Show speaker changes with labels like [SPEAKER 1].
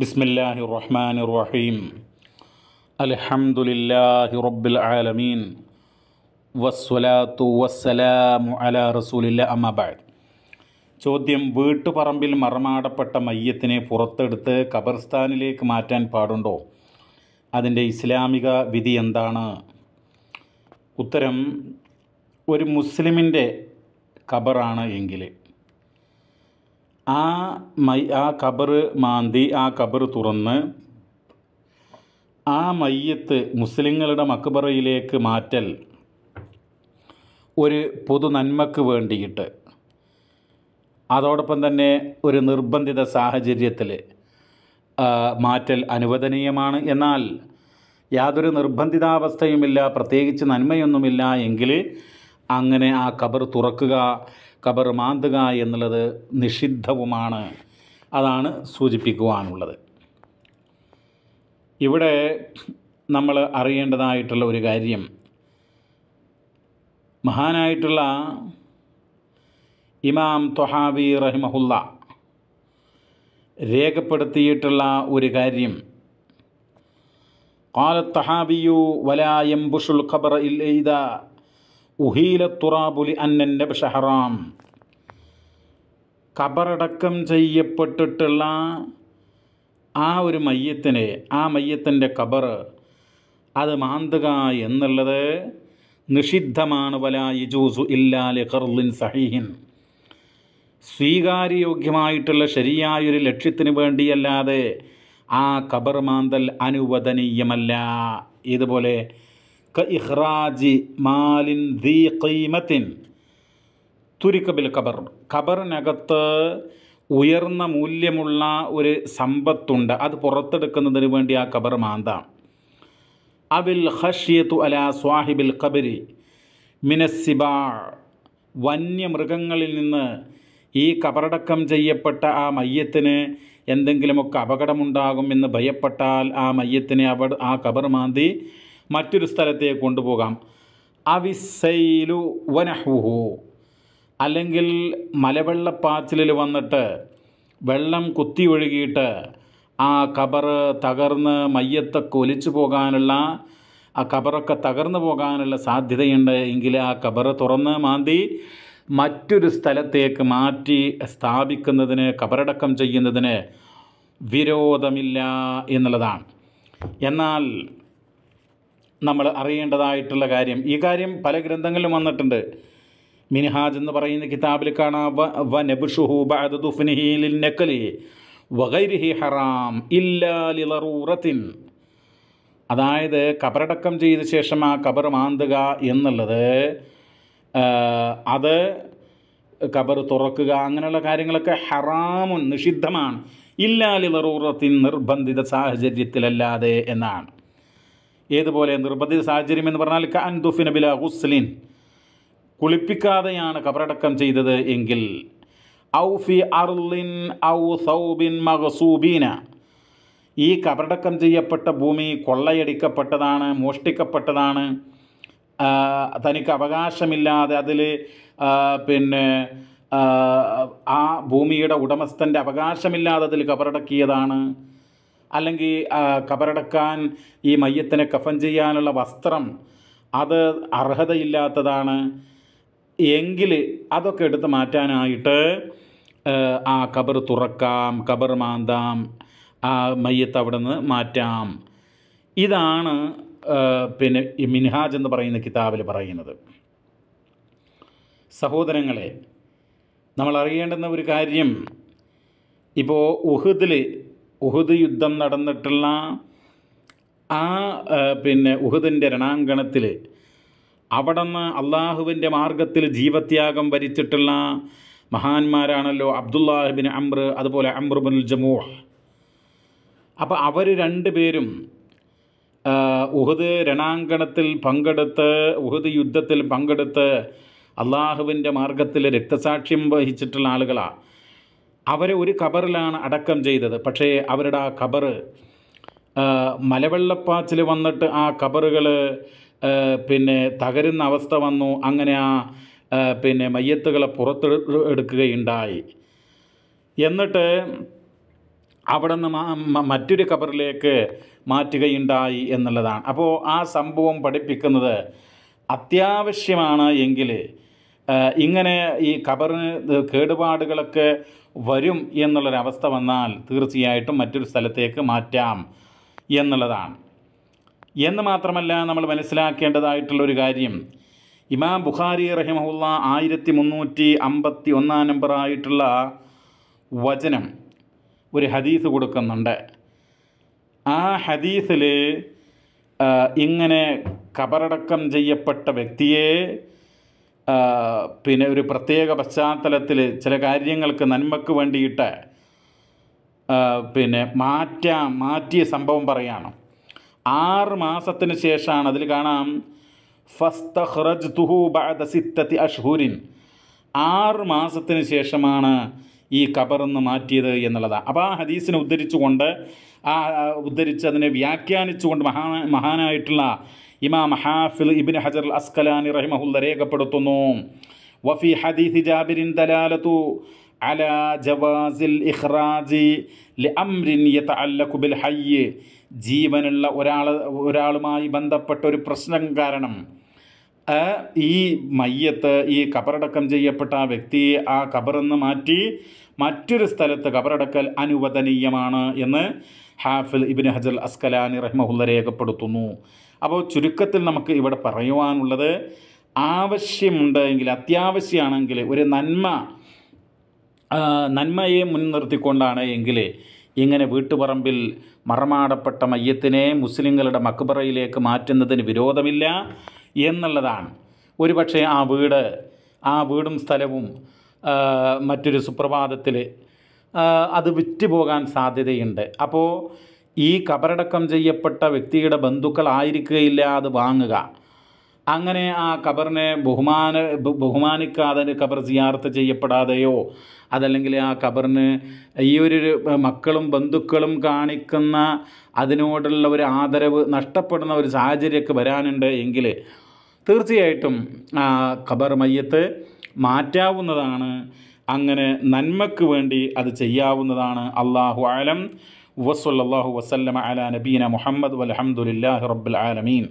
[SPEAKER 1] ബിസ്മില്ലാഹി റഹ്മാൻ റഹീം അലഹമുല്ലാഹി റബ്ബിൽ ആലമീൻ വസ്വലാത്തു വസ്സലാമു അല റസൂലില്ല അമ്മബാദ് ചോദ്യം വീട്ടുപറമ്പിൽ മറമാടപ്പെട്ട മയ്യത്തിനെ പുറത്തെടുത്ത് ഖബർസ്ഥാനിലേക്ക് മാറ്റാൻ പാടുണ്ടോ അതിൻ്റെ ഇസ്ലാമിക വിധി എന്താണ് ഉത്തരം ഒരു മുസ്ലിമിൻ്റെ ഖബറാണ് എങ്കിൽ ആ മൈ ആ കബർ മാന്തി ആ കബർ തുറന്ന് ആ മയ്യത്ത് മുസ്ലിങ്ങളുടെ മക്ബറയിലേക്ക് മാറ്റൽ ഒരു പൊതു നന്മക്ക് വേണ്ടിയിട്ട് അതോടൊപ്പം തന്നെ ഒരു നിർബന്ധിത സാഹചര്യത്തിൽ മാറ്റൽ അനുവദനീയമാണ് എന്നാൽ യാതൊരു നിർബന്ധിതാവസ്ഥയുമില്ല പ്രത്യേകിച്ച് നന്മയൊന്നുമില്ല എങ്കിൽ അങ്ങനെ ആ കബർ തുറക്കുക ഖബർ മാന്തുക എന്നുള്ളത് നിഷിദ്ധവുമാണ് അതാണ് സൂചിപ്പിക്കുവാനുള്ളത് ഇവിടെ നമ്മൾ അറിയേണ്ടതായിട്ടുള്ള ഒരു കാര്യം മഹാനായിട്ടുള്ള ഇമാം തൊഹാബി റഹിമഹുല്ല രേഖപ്പെടുത്തിയിട്ടുള്ള ഒരു കാര്യം قال വലായം ബുഷുൽ ഖബർ ഇൽ ഉഹീല തുറാബുലി അന്നൻ്റെ ഷഹറാം കബറടക്കം ചെയ്യപ്പെട്ടിട്ടുള്ള ആ ഒരു മയ്യത്തിനെ ആ മയ്യത്തിൻ്റെ കബർ അത് മാന്തുക എന്നുള്ളത് നിഷിദ്ധമാണ് വലായി ജൂസു ഇല്ലാലെ ഖർലിൻ സഹീഹിൻ സ്വീകാര്യയോഗ്യമായിട്ടുള്ള ശരിയായൊരു ലക്ഷ്യത്തിന് വേണ്ടിയല്ലാതെ ആ കബർ മാന്തൽ അനുവദനീയമല്ല ഇതുപോലെ ക ഇഹ്റാജി മാലിൻ ദീ കൈമത്തിൻ തുരിക്കബിൽ ഖബർ ഖബറിനകത്ത് ഉയർന്ന മൂല്യമുള്ള ഒരു സമ്പത്തുണ്ട് അത് പുറത്തെടുക്കുന്നതിന് വേണ്ടി ആ ഖബർ മാന്താം അവിൽ ഹഷ്യത്തു അല സ്വാഹിബിൽ ഖബരി മിനസിബാ വന്യമൃഗങ്ങളിൽ നിന്ന് ഈ കബറടക്കം ചെയ്യപ്പെട്ട ആ മയ്യത്തിന് എന്തെങ്കിലുമൊക്കെ അപകടമുണ്ടാകുമെന്ന് ഭയപ്പെട്ടാൽ ആ മയ്യത്തിനെ അവ ആ കബർ മാന്തി മറ്റൊരു സ്ഥലത്തേക്ക് കൊണ്ടുപോകാം അവിസൈലു വനഹുഹു അല്ലെങ്കിൽ മലവെള്ളപ്പാച്ചിലിൽ വന്നിട്ട് വെള്ളം കുത്തി ഒഴുകിയിട്ട് ആ കബറ് തകർന്ന് മയ്യത്തൊക്കെ ഒലിച്ചു പോകാനുള്ള ആ കബറൊക്കെ തകർന്നു പോകാനുള്ള സാധ്യതയുണ്ട് എങ്കിൽ ആ കബറ് തുറന്ന് മാന്തി മറ്റൊരു സ്ഥലത്തേക്ക് മാറ്റി സ്ഥാപിക്കുന്നതിന് കബറടക്കം ചെയ്യുന്നതിന് വിരോധമില്ല എന്നുള്ളതാണ് എന്നാൽ നമ്മൾ അറിയേണ്ടതായിട്ടുള്ള കാര്യം ഈ കാര്യം പല ഗ്രന്ഥങ്ങളിലും വന്നിട്ടുണ്ട് മിനിഹാജ് എന്ന് പറയുന്ന കിതാബിൽ കാണാം വ ലിൽ ഹറാം ഇല്ലാ അതായത് കബറടക്കം ചെയ്ത ശേഷം ആ കബർ മാന്തുക എന്നുള്ളത് അത് കബർ തുറക്കുക അങ്ങനെയുള്ള കാര്യങ്ങളൊക്കെ ഹറാമും നിഷിദ്ധമാണ് ഇല്ലാ ലിലറൂറത്തിൻ നിർബന്ധിത സാഹചര്യത്തിലല്ലാതെ എന്നാണ് ഏതുപോലെ നിർബന്ധിത സാഹചര്യം എന്ന് പറഞ്ഞാൽ കഅൻ ദുഫിനബില ഹുസ്ലിൻ കുളിപ്പിക്കാതെയാണ് കബറടക്കം ചെയ്തത് എങ്കിൽ ഔഫി അർലിൻ ഔ സൗബിൻ മഹസൂബീന ഈ കബറടക്കം ചെയ്യപ്പെട്ട ഭൂമി കൊള്ളയടിക്കപ്പെട്ടതാണ് മോഷ്ടിക്കപ്പെട്ടതാണ് തനിക്ക് അവകാശമില്ലാതെ അതിൽ പിന്നെ ആ ഭൂമിയുടെ ഉടമസ്ഥൻ്റെ അവകാശമില്ലാതെ അതിൽ കബറടക്കിയതാണ് അല്ലെങ്കിൽ കബറടക്കാൻ ഈ മയ്യത്തിനെ കഫൻ ചെയ്യാനുള്ള വസ്ത്രം അത് അർഹതയില്ലാത്തതാണ് എങ്കിൽ അതൊക്കെ എടുത്ത് മാറ്റാനായിട്ട് ആ കബർ തുറക്കാം കബർ മാന്താം ആ മയ്യത്ത് അവിടെ നിന്ന് മാറ്റാം ഇതാണ് പിന്നെ ഈ മിൻഹാജ് എന്ന് പറയുന്ന കിതാബിൽ പറയുന്നത് സഹോദരങ്ങളെ നമ്മൾ അറിയേണ്ടുന്ന ഒരു കാര്യം ഇപ്പോൾ ഉഹുദിൽ ഉഹുദ് യുദ്ധം നടന്നിട്ടുള്ള ആ പിന്നെ ഉഹുദിൻ്റെ രണാങ്കണത്തിൽ അവിടെ നിന്ന് അള്ളാഹുവിൻ്റെ മാർഗത്തിൽ ജീവത്യാഗം വരിച്ചിട്ടുള്ള മഹാന്മാരാണല്ലോ അബ്ദുല്ലാഹിബിൻ അമ്ര അതുപോലെ അമ്രുബിൻ ജമൂഹ് അപ്പോൾ അവർ രണ്ടുപേരും ഉഹുദ് രണാങ്കണത്തിൽ പങ്കെടുത്ത് ഉഹുദ് യുദ്ധത്തിൽ പങ്കെടുത്ത് അള്ളാഹുവിൻ്റെ മാർഗത്തിൽ രക്തസാക്ഷ്യം വഹിച്ചിട്ടുള്ള ആളുകളാണ് അവരെ ഒരു കബറിലാണ് അടക്കം ചെയ്തത് പക്ഷേ അവരുടെ ആ ഖബർ മലവെള്ളപ്പാച്ചിൽ വന്നിട്ട് ആ കബറുകൾ പിന്നെ തകരുന്ന അവസ്ഥ വന്നു അങ്ങനെ ആ പിന്നെ മയ്യത്തുകളെ പുറത്ത് എടുക്കുകയുണ്ടായി എന്നിട്ട് അവിടെ നിന്ന് മറ്റൊരു കബറിലേക്ക് മാറ്റുകയുണ്ടായി എന്നുള്ളതാണ് അപ്പോൾ ആ സംഭവം പഠിപ്പിക്കുന്നത് അത്യാവശ്യമാണ് എങ്കിൽ ഇങ്ങനെ ഈ ഖബറിന് കേടുപാടുകളൊക്കെ വരും എന്നുള്ളൊരവസ്ഥ വന്നാൽ തീർച്ചയായിട്ടും മറ്റൊരു സ്ഥലത്തേക്ക് മാറ്റാം എന്നുള്ളതാണ് എന്ന് മാത്രമല്ല നമ്മൾ മനസ്സിലാക്കേണ്ടതായിട്ടുള്ളൊരു കാര്യം ഇമാം ബുഖാരി റഹിമഹുള്ള ആയിരത്തി മുന്നൂറ്റി അമ്പത്തി ഒന്നാം നമ്പറായിട്ടുള്ള വചനം ഒരു ഹദീസ് കൊടുക്കുന്നുണ്ട് ആ ഹദീസിൽ ഇങ്ങനെ കബറടക്കം ചെയ്യപ്പെട്ട വ്യക്തിയെ പിന്നെ ഒരു പ്രത്യേക പശ്ചാത്തലത്തിൽ ചില കാര്യങ്ങൾക്ക് നന്മക്ക് വേണ്ടിയിട്ട് പിന്നെ മാറ്റാ മാറ്റിയ സംഭവം പറയാണ് ആറ് മാസത്തിന് ശേഷമാണ് അതിൽ കാണാം ഫസ്തഹ്റജ് തുഹു ബഅദ സിത്തത്തി അഷ്ഹുരിൻ ആറ് മാസത്തിന് ശേഷമാണ് ഈ കബറെന്ന് മാറ്റിയത് എന്നുള്ളതാണ് അപ്പോൾ ആ ഹദീസിനെ ഉദ്ധരിച്ചുകൊണ്ട് ആ ഉദ്ധരിച്ച് അതിനെ വ്യാഖ്യാനിച്ചുകൊണ്ട് മഹാ മഹാനായിട്ടുള്ള ഇമാം ഹാഫിൽ ഇബിൻ ഹജർ അസ്കലാനി റഹിമഹുല്ല രേഖപ്പെടുത്തുന്നു വഫി ഹദീസ് ജാബിരിൻ ദലാലത്തു على جواز الإخراج لأمر يتعلق بالحي ജീവനുള്ള ഒരാൾ ഒരാളുമായി ബന്ധപ്പെട്ട ഒരു പ്രശ്നം കാരണം ഈ മയ്യത്ത് ഈ കബറടക്കം ചെയ്യപ്പെട്ട ആ വ്യക്തിയെ ആ കബറെന്ന് മാറ്റി മറ്റൊരു സ്ഥലത്ത് കബറടക്കൽ അനുവദനീയമാണ് എന്ന് ഹാഫിൽ ഇബിൻ ഹജൽ അസ്കലാനി റഹ്മഹുല്ല രേഖപ്പെടുത്തുന്നു അപ്പോൾ ചുരുക്കത്തിൽ നമുക്ക് ഇവിടെ പറയുവാനുള്ളത് ആവശ്യമുണ്ട് എങ്കിൽ അത്യാവശ്യമാണെങ്കിൽ ഒരു നന്മ നന്മയെ മുൻനിർത്തിക്കൊണ്ടാണ് എങ്കിൽ ഇങ്ങനെ വീട്ടുപറമ്പിൽ മറമാടപ്പെട്ട മയ്യത്തിനെ മുസ്ലിങ്ങളുടെ മക്ബറയിലേക്ക് മാറ്റുന്നതിന് വിരോധമില്ല എന്നുള്ളതാണ് ഒരുപക്ഷെ ആ വീട് ആ വീടും സ്ഥലവും മറ്റൊരു സുപ്രഭാതത്തിൽ അത് വിറ്റ് പോകാൻ സാധ്യതയുണ്ട് അപ്പോൾ ഈ കബറടക്കം ചെയ്യപ്പെട്ട വ്യക്തിയുടെ ബന്ധുക്കളായിരിക്കുകയില്ല അത് വാങ്ങുക അങ്ങനെ ആ ഖബറിനെ ബഹുമാന ബഹുമാനിക്കാതെ ഖബർ സിയാർത്ത് ചെയ്യപ്പെടാതെയോ അതല്ലെങ്കിൽ ആ ഖബറിന് ഈ ഒരു മക്കളും ബന്ധുക്കളും കാണിക്കുന്ന അതിനോടുള്ള ഒരു ആദരവ് നഷ്ടപ്പെടുന്ന ഒരു സാഹചര്യമൊക്കെ വരാനുണ്ട് എങ്കിൽ തീർച്ചയായിട്ടും ആ ഖബർ മയ്യത്ത് മാറ്റാവുന്നതാണ് അങ്ങനെ നന്മക്ക് വേണ്ടി അത് ചെയ്യാവുന്നതാണ് അള്ളാഹു ആലം വസല്ലാഹു വസല്ലമ അല നബീന മുഹമ്മദ് വലഹമുല്ലാഹി റബ്ബുൽ ആലമീൻ